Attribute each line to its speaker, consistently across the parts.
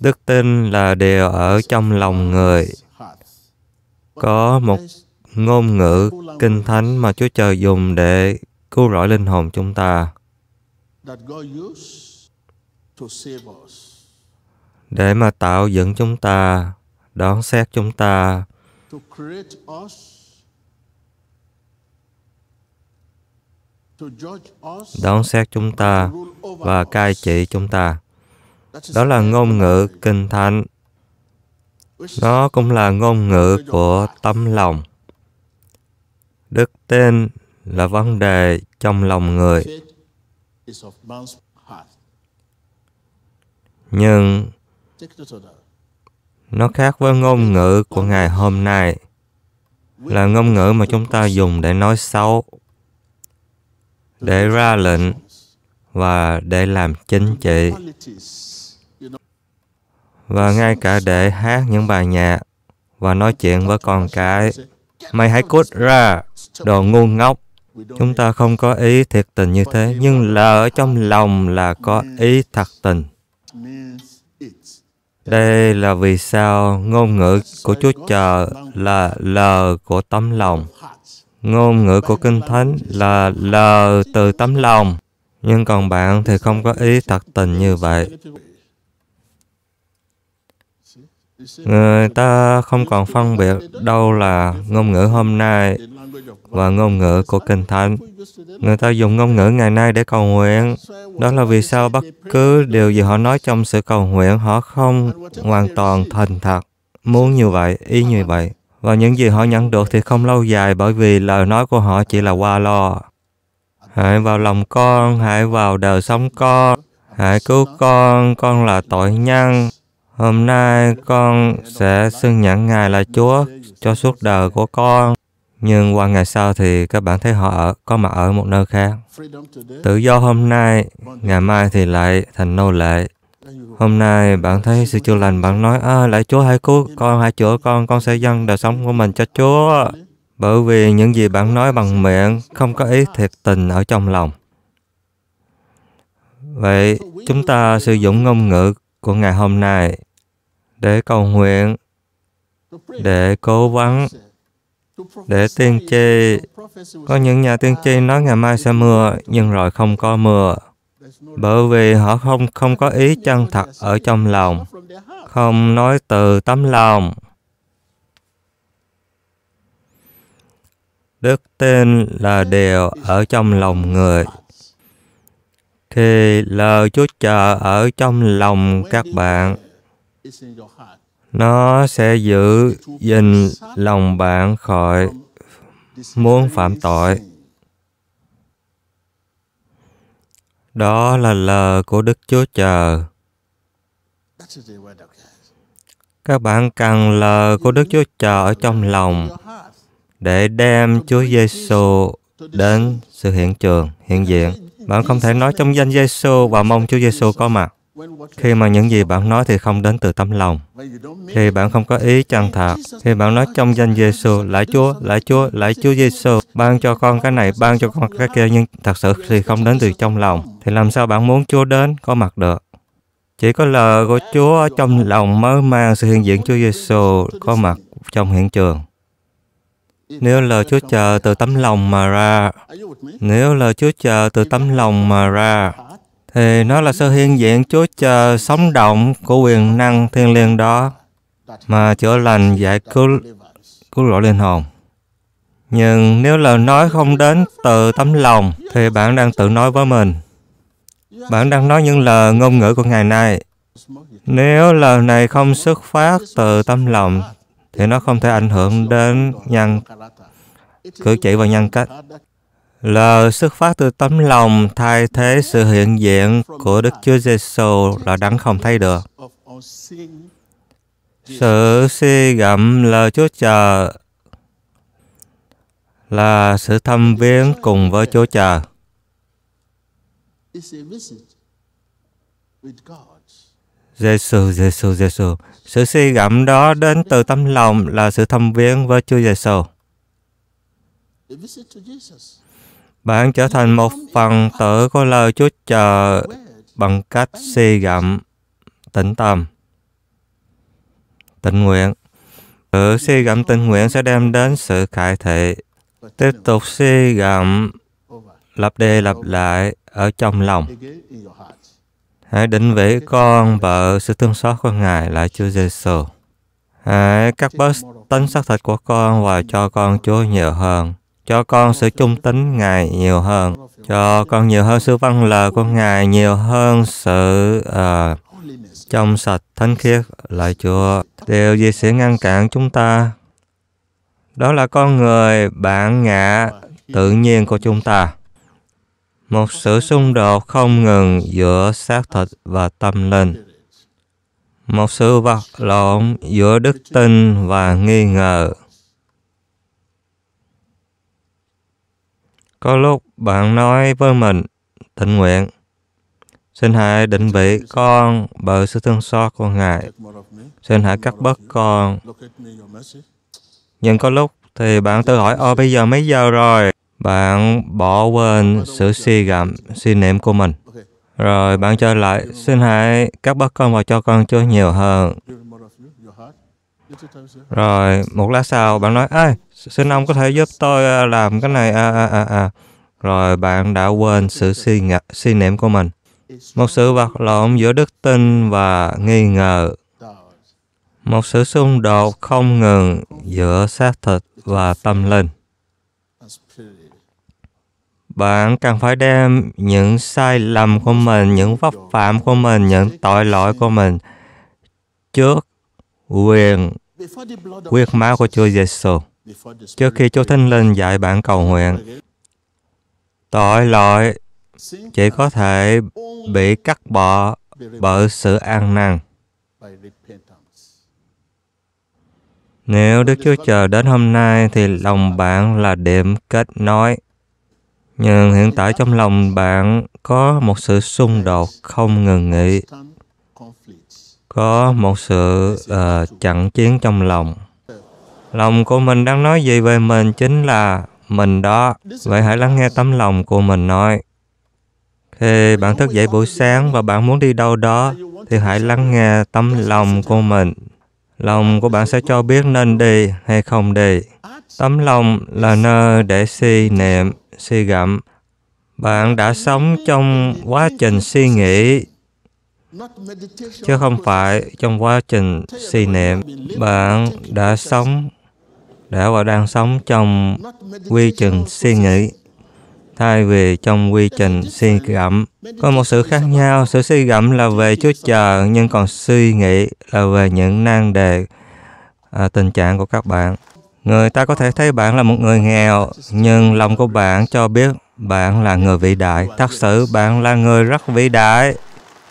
Speaker 1: Đức tin là đều ở trong lòng người. Có một ngôn ngữ kinh thánh mà Chúa Trời dùng để cứu rỗi linh hồn chúng ta. Để mà tạo dựng chúng ta, đón xét chúng ta, đón xét chúng ta và cai trị chúng ta. Đó là ngôn ngữ kinh thánh. Nó cũng là ngôn ngữ của tấm lòng. Đức tin là vấn đề trong lòng người. Nhưng nó khác với ngôn ngữ của ngày hôm nay là ngôn ngữ mà chúng ta dùng để nói xấu để ra lệnh và để làm chính trị và ngay cả để hát những bài nhạc và nói chuyện với con cái mày hãy cút ra đồ ngu ngốc chúng ta không có ý thiệt tình như thế nhưng là ở trong lòng là có ý thật tình đây là vì sao ngôn ngữ của Chúa Trời là lờ của tấm lòng ngôn ngữ của Kinh Thánh là lời từ tấm lòng, nhưng còn bạn thì không có ý thật tình như vậy. Người ta không còn phân biệt đâu là ngôn ngữ hôm nay và ngôn ngữ của Kinh Thánh. Người ta dùng ngôn ngữ ngày nay để cầu nguyện. Đó là vì sao bất cứ điều gì họ nói trong sự cầu nguyện, họ không hoàn toàn thành thật. Muốn như vậy, ý như vậy và những gì họ nhận được thì không lâu dài bởi vì lời nói của họ chỉ là qua lo. Hãy vào lòng con, hãy vào đời sống con, hãy cứu con, con là tội nhân. Hôm nay con sẽ xưng nhận Ngài là Chúa cho suốt đời của con. Nhưng qua ngày sau thì các bạn thấy họ ở, có mặt ở một nơi khác. Tự do hôm nay, ngày mai thì lại thành nô lệ. Hôm nay bạn thấy sự chữa lành, bạn nói, à, lại Chúa hãy cứu con, hãy chữa con, con sẽ dâng đời sống của mình cho Chúa. Bởi vì những gì bạn nói bằng miệng không có ý thiệt tình ở trong lòng. Vậy chúng ta sử dụng ngôn ngữ của ngày hôm nay để cầu nguyện, để cố vấn để tiên tri. Có những nhà tiên tri nói ngày mai sẽ mưa, nhưng rồi không có mưa bởi vì họ không không có ý chân thật ở trong lòng, không nói từ tấm lòng. Đức tin là điều ở trong lòng người. thì lời Chúa chờ ở trong lòng các bạn, nó sẽ giữ gìn lòng bạn khỏi muốn phạm tội. Đó là lời của Đức Chúa Trời. Các bạn cần lời của Đức Chúa Trời ở trong lòng để đem Chúa Giêsu đến sự hiện trường, hiện diện. Bạn không thể nói trong danh Giêsu và mong Chúa Giêsu có mặt. Khi mà những gì bạn nói thì không đến từ tấm lòng, thì bạn không có ý chân thật, khi bạn nói trong danh Giêsu, lạy Chúa, lạy Chúa, lạy Chúa Giêsu, ban cho con cái này, ban cho con cái kia, nhưng thật sự thì không đến từ trong lòng, thì làm sao bạn muốn Chúa đến có mặt được? Chỉ có lời của Chúa trong lòng mới mang sự hiện diện Chúa Giêsu có mặt trong hiện trường. Nếu lời Chúa chờ từ tấm lòng mà ra, nếu lời Chúa chờ từ tấm lòng mà ra, thì nó là sự hiện diện Chúa chờ sống động của quyền năng thiên liêng đó mà chữa lành giải cứu cứu rỗi linh hồn. Nhưng nếu lời nói không đến từ tấm lòng thì bạn đang tự nói với mình. Bạn đang nói những lời ngôn ngữ của ngày nay. Nếu lời này không xuất phát từ tấm lòng thì nó không thể ảnh hưởng đến nhân cử chỉ và nhân cách là xuất phát từ tấm lòng thay thế sự hiện diện của Đức Chúa Giêsu là đáng không thấy được. Sự suy gẫm lời Chúa chờ là sự thăm viếng cùng với Chúa chờ. Giêsu, Giêsu, Giêsu. Sự suy gẫm đó đến từ tấm lòng là sự thăm viếng với Chúa Giêsu. Bạn trở thành một phần tử của lời Chúa chờ bằng cách suy gẫm, tĩnh tâm, tĩnh nguyện. Sự suy gẫm tĩnh nguyện sẽ đem đến sự cải thị. Tiếp tục suy gẫm lặp đi lặp lại ở trong lòng. Hãy định vị con vợ sự thương xót của Ngài là Chúa Giêsu. Hãy cắt bớt tính xác thịt của con và cho con Chúa nhiều hơn cho con sự trung tính Ngài nhiều hơn, cho con nhiều hơn sự văn lời của Ngài, nhiều hơn sự uh, trong sạch thánh khiết lại Chúa. Điều gì sẽ ngăn cản chúng ta? Đó là con người bản ngã tự nhiên của chúng ta. Một sự xung đột không ngừng giữa xác thịt và tâm linh. Một sự vật lộn giữa đức tin và nghi ngờ. Có lúc bạn nói với mình thịnh nguyện. Xin hãy định vị con bởi sự thương xót của Ngài. Xin hãy cắt bớt con. Nhưng có lúc thì bạn tự hỏi, ô bây giờ mấy giờ rồi? Bạn bỏ quên sự suy gặm, suy niệm của mình. Rồi bạn trở lại, xin hãy cắt bớt con và cho con chúa nhiều hơn. Rồi một lát sau bạn nói, ơi xin ông có thể giúp tôi à, làm cái này à, à, à, à. rồi bạn đã quên sự suy, ngạc, suy niệm của mình một sự vật lộn giữa đức tin và nghi ngờ một sự xung đột không ngừng giữa xác thịt và tâm linh bạn cần phải đem những sai lầm của mình những vấp phạm của mình những tội lỗi của mình trước quyền quyết máu của Chúa Giêsu. Trước khi Chúa Thánh Linh dạy bạn cầu nguyện, tội lỗi chỉ có thể bị cắt bỏ bởi sự an năn. Nếu Đức Chúa chờ đến hôm nay thì lòng bạn là điểm kết nối. Nhưng hiện tại trong lòng bạn có một sự xung đột không ngừng nghỉ. Có một sự uh, chặn chiến trong lòng. Lòng của mình đang nói gì về mình chính là mình đó. Vậy hãy lắng nghe tấm lòng của mình nói. Khi bạn thức dậy buổi sáng và bạn muốn đi đâu đó, thì hãy lắng nghe tấm lòng của mình. Lòng của bạn sẽ cho biết nên đi hay không đi. Tấm lòng là nơi để suy niệm, suy gẫm. Bạn đã sống trong quá trình suy nghĩ, chứ không phải trong quá trình suy niệm. Bạn đã sống đã và đang sống trong quy trình suy nghĩ thay vì trong quy trình suy gẫm. Có một sự khác nhau, sự suy gẫm là về Chúa chờ, nhưng còn suy nghĩ là về những nan đề à, tình trạng của các bạn. Người ta có thể thấy bạn là một người nghèo, nhưng lòng của bạn cho biết bạn là người vĩ đại. Thật sự bạn là người rất vĩ đại.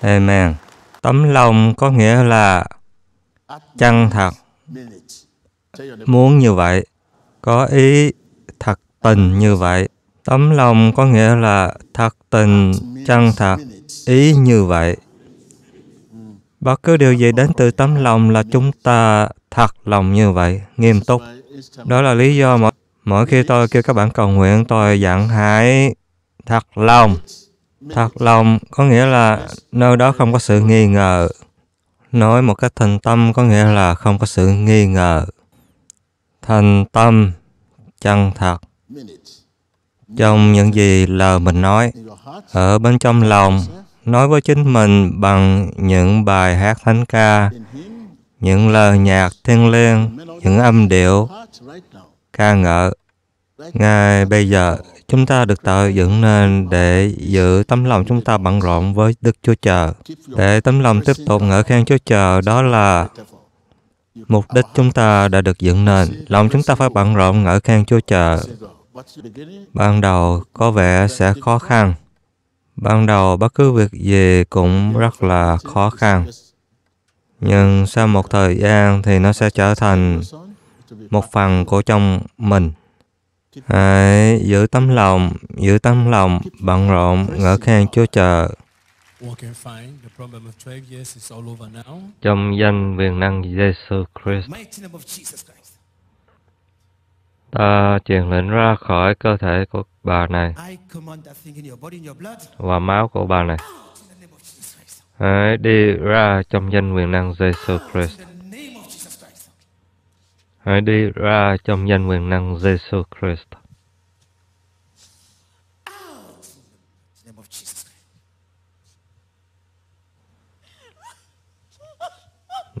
Speaker 1: Amen. Tấm lòng có nghĩa là chân thật, muốn như vậy có ý thật tình như vậy tấm lòng có nghĩa là thật tình chân thật ý như vậy bất cứ điều gì đến từ tấm lòng là chúng ta thật lòng như vậy nghiêm túc đó là lý do mỗi, mỗi khi tôi kêu các bạn cầu nguyện tôi dặn hãy thật lòng thật lòng có nghĩa là nơi đó không có sự nghi ngờ nói một cách thành tâm có nghĩa là không có sự nghi ngờ thành tâm chân thật trong những gì lời mình nói ở bên trong lòng nói với chính mình bằng những bài hát thánh ca những lời nhạc thiêng liêng những âm điệu ca ngợi ngay bây giờ chúng ta được tạo dựng nên để giữ tấm lòng chúng ta bận rộn với Đức Chúa Trời. Để tấm lòng tiếp tục ngợi khen Chúa Trời đó là Mục đích chúng ta đã được dựng nên lòng chúng ta phải bận rộn ngỡ khen Chúa chờ. Ban đầu có vẻ sẽ khó khăn. Ban đầu bất cứ việc gì cũng rất là khó khăn. Nhưng sau một thời gian thì nó sẽ trở thành một phần của trong mình. Hãy giữ tấm lòng, giữ tấm lòng, bận rộn, ngỡ khen Chúa chờ. Trong danh quyền năng Jesus Christ, ta truyền lệnh ra khỏi cơ thể của bà này và máu của bà này. Hãy đi ra trong danh quyền năng Jesus Christ. Hãy đi ra trong danh quyền năng Jesus Christ.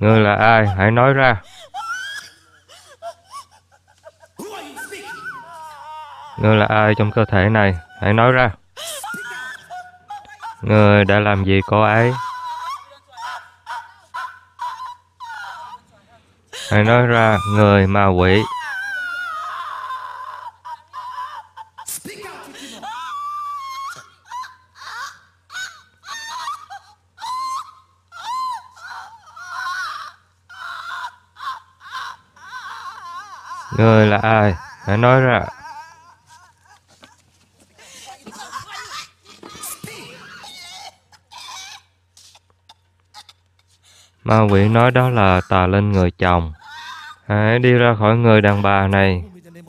Speaker 1: Ngươi là ai? Hãy nói ra. Ngươi là ai trong cơ thể này? Hãy nói ra. Ngươi đã làm gì cô ấy? Hãy nói ra, người ma quỷ. Người là ai? Hãy nói ra. Ma quỷ nói đó là tà linh người chồng. Hãy đi ra khỏi người đàn bà này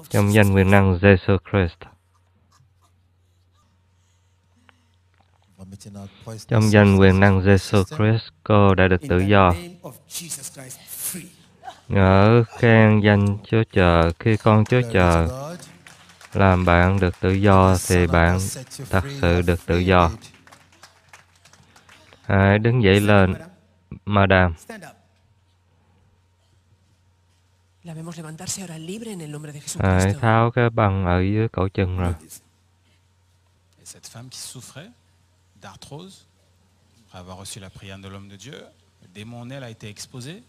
Speaker 1: trong danh quyền năng Jesus Christ.
Speaker 2: Trong danh quyền năng Jesus Christ,
Speaker 1: cô đã được tự do ngỡ khen danh Chúa Trời. Khi con Chúa Trời làm bạn được tự do thì bạn thật sự được tự do. Hãy đứng dậy lên, Madam. Hãy tháo cái băng ở dưới cổ chân rồi. Cette femme qui souffrait d'arthrose, après avoir reçu la prière de l'homme de Dieu, le démon, elle a été exposé,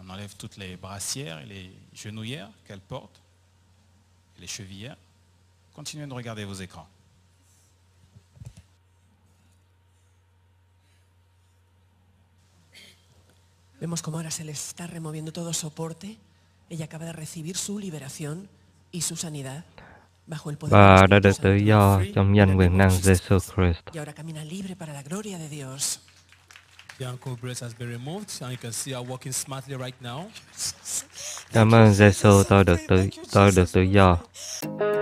Speaker 1: On enlève toutes les brassières et les genouillères qu'elle porte, et les chevillères. Continuez de regarder vos écrans. Vemos cómo ahora se le está removiendo todo soporte. Ella acaba de recibir su liberación y su sanidad bajo el poder de Dios. Y ahora camina libre para la gloria de Dios. The ankle brace has been removed and you can see her walking smartly right now. Cảm ơn Giêsu, tôi được tự tôi được tự do.